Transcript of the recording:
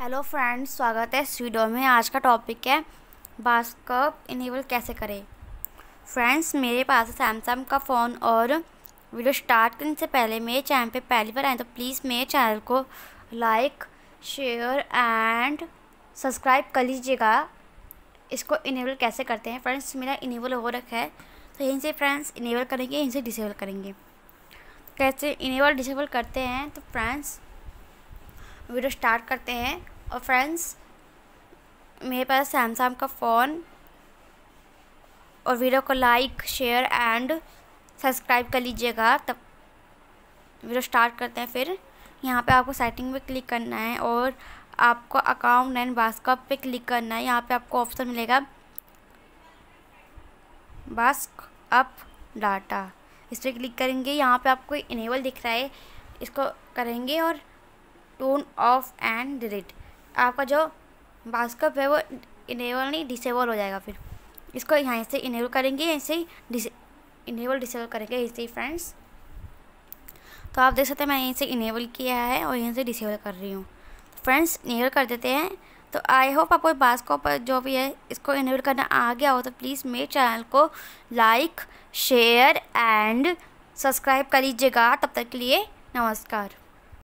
hello friends स्वागत है इस वीडियो में आज का टॉपिक है बास्कअप इनेबल कैसे करें फ्रेंड्स मेरे पास है सैमसंग का फ़ोन और वीडियो स्टार्ट करने से पहले मेरे चैनल पे पहली बार आए तो प्लीज़ मेरे चैनल को लाइक शेयर एंड सब्सक्राइब कर लीजिएगा इसको इनेबल कैसे करते हैं फ्रेंड्स मेरा इनेबल हो रखा है तो यहीं से फ्रेंड्स इनेबल करेंगे यहीं से डिसेबल करेंगे कैसे इनेबल डिसेबल करते हैं तो फ्रेंड्स वीडियो स्टार्ट करते हैं और फ्रेंड्स मेरे पास सैमसंग का फ़ोन और वीडियो को लाइक शेयर एंड सब्सक्राइब कर लीजिएगा तब वीडियो स्टार्ट करते हैं फिर यहाँ पे आपको सेटिंग पे क्लिक करना है और आपको अकाउंट एंड बास्कअप पे क्लिक करना है यहाँ पे आपको ऑप्शन मिलेगा बास्क अप डाटा इस पर क्लिक करेंगे यहाँ पे आपको इनेबल दिख रहा है इसको करेंगे और टोन ऑफ एंड डिलीट आपका जो बास्कअप है वो इनेबल नहीं डिसेबल हो जाएगा फिर इसको यहाँ से इनेबल करेंगे ऐसे ही इनेबल डिसेबल करेंगे ऐसे ही फ्रेंड्स तो आप देख सकते हैं मैं यहीं से इनेबल किया है और यहीं से डिसेबल कर रही हूँ फ्रेंड्स इनेबल कर देते हैं तो आई होप आपको बास्कोप जो भी है इसको इनेबल करना आ गया हो तो प्लीज़ मेरे चैनल को लाइक शेयर एंड सब्सक्राइब कर लीजिएगा तब तक के लिए नमस्कार